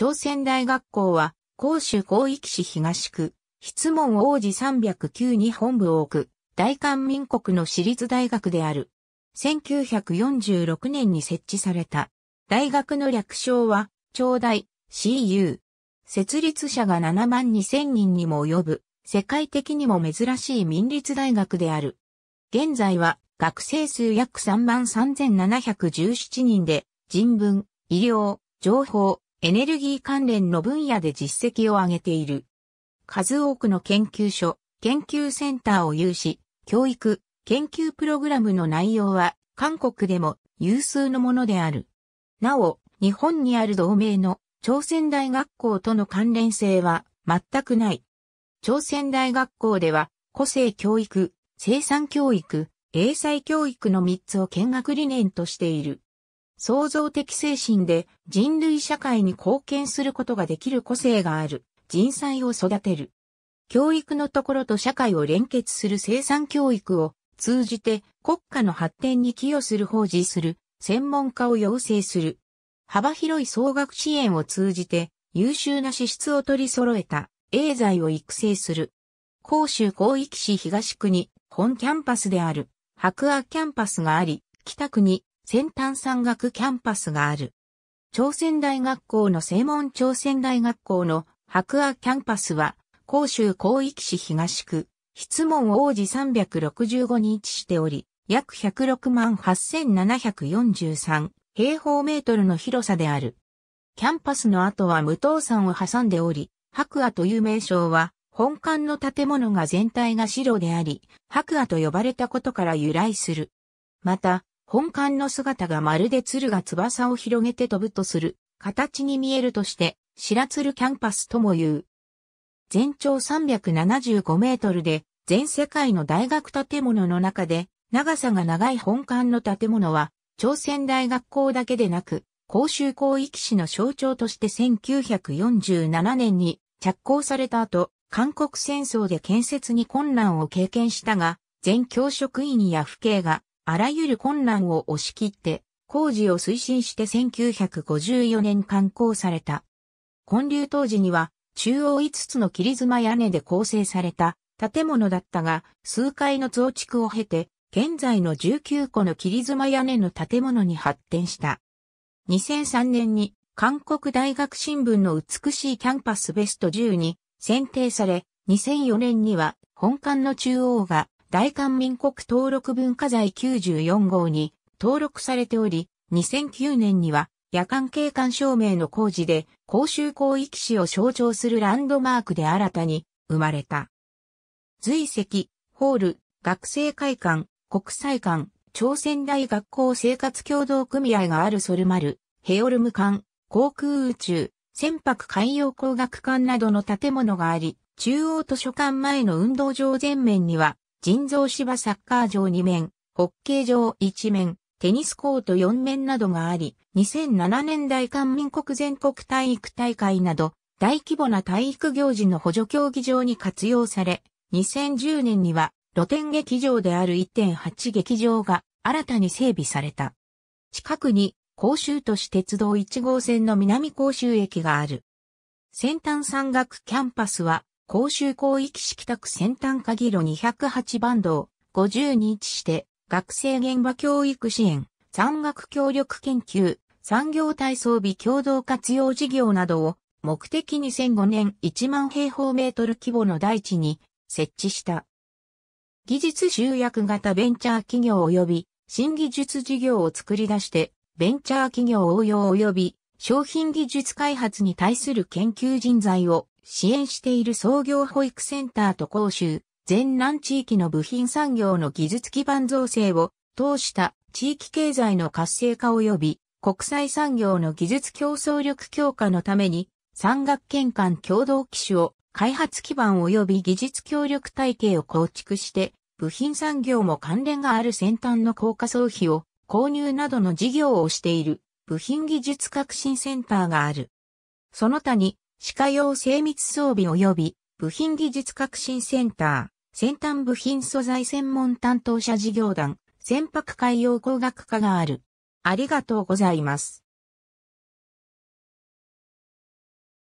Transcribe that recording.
朝鮮大学校は、広州広域市東区、質問王子309に本部を置く、大韓民国の私立大学である。1946年に設置された。大学の略称は、長大、CU。設立者が7万2000人にも及ぶ、世界的にも珍しい民立大学である。現在は、学生数約3万3717人で、人文、医療、情報、エネルギー関連の分野で実績を上げている。数多くの研究所、研究センターを有し、教育、研究プログラムの内容は韓国でも有数のものである。なお、日本にある同盟の朝鮮大学校との関連性は全くない。朝鮮大学校では個性教育、生産教育、英才教育の3つを見学理念としている。創造的精神で人類社会に貢献することができる個性がある人才を育てる。教育のところと社会を連結する生産教育を通じて国家の発展に寄与する法事する専門家を養成する。幅広い総額支援を通じて優秀な資質を取り揃えた英才を育成する。広州広域市東区に本キャンパスである白亜キャンパスがあり、北区に先端山岳キャンパスがある。朝鮮大学校の正門朝鮮大学校の白亜キャンパスは、広州広域市東区、質問王子365に位置しており、約106万8743平方メートルの広さである。キャンパスの後は無頭山を挟んでおり、白亜という名称は、本館の建物が全体が白であり、白亜と呼ばれたことから由来する。また、本館の姿がまるで鶴が翼を広げて飛ぶとする形に見えるとして、白鶴キャンパスとも言う。全長375メートルで、全世界の大学建物の中で、長さが長い本館の建物は、朝鮮大学校だけでなく、公州広域市の象徴として1947年に着工された後、韓国戦争で建設に困難を経験したが、全教職員や府警があらゆる困難を押し切って、工事を推進して1954年刊行された。建立当時には、中央5つの切妻屋根で構成された建物だったが、数回の増築を経て、現在の19個の切妻屋根の建物に発展した。2003年に韓国大学新聞の美しいキャンパスベスト10に選定され、2004年には本館の中央が大韓民国登録文化財94号に登録されており、2009年には夜間景観証明の工事で公衆広域史を象徴するランドマークで新たに生まれた。随席、ホール、学生会館、国際館、朝鮮大学校生活協同組合があるソルマル、ヘオルム館、航空宇宙、船舶海洋工学館などの建物があり、中央図書館前の運動場前面には人造芝サッカー場2面、ホッケー場1面、テニスコート4面などがあり、2007年代官民国全国体育大会など、大規模な体育行事の補助競技場に活用され、2010年には露天劇場である1.8劇場が新たに整備された。近くに甲州都市鉄道1号線の南甲州駅がある。先端山岳キャンパスは公衆広域式宅先端鍵路208番道50に位置して、学生現場教育支援、産学協力研究、産業体装備共同活用事業などを目的に2005年1万平方メートル規模の大地に設置した。技術集約型ベンチャー企業及び新技術事業を作り出して、ベンチャー企業応用及び商品技術開発に対する研究人材を支援している創業保育センターと公衆、全南地域の部品産業の技術基盤造成を通した地域経済の活性化及び国際産業の技術競争力強化のために産学研間共同機種を開発基盤及び技術協力体系を構築して部品産業も関連がある先端の高価装備を購入などの事業をしている部品技術革新センターがある。その他に歯科用精密装備及び部品技術革新センター、先端部品素材専門担当者事業団、船舶海洋工学科がある。ありがとうございます。